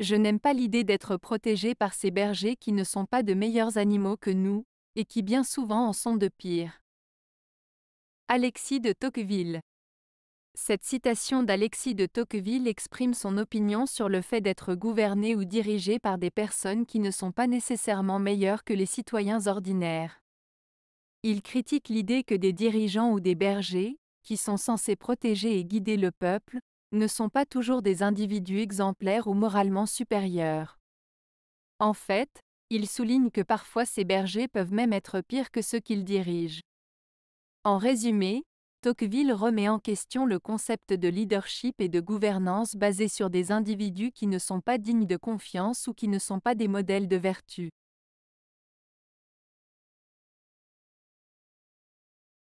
Je n'aime pas l'idée d'être protégé par ces bergers qui ne sont pas de meilleurs animaux que nous, et qui bien souvent en sont de pires. Alexis de Tocqueville Cette citation d'Alexis de Tocqueville exprime son opinion sur le fait d'être gouverné ou dirigé par des personnes qui ne sont pas nécessairement meilleures que les citoyens ordinaires. Il critique l'idée que des dirigeants ou des bergers, qui sont censés protéger et guider le peuple, ne sont pas toujours des individus exemplaires ou moralement supérieurs. En fait, il souligne que parfois ces bergers peuvent même être pires que ceux qu'ils dirigent. En résumé, Tocqueville remet en question le concept de leadership et de gouvernance basé sur des individus qui ne sont pas dignes de confiance ou qui ne sont pas des modèles de vertu.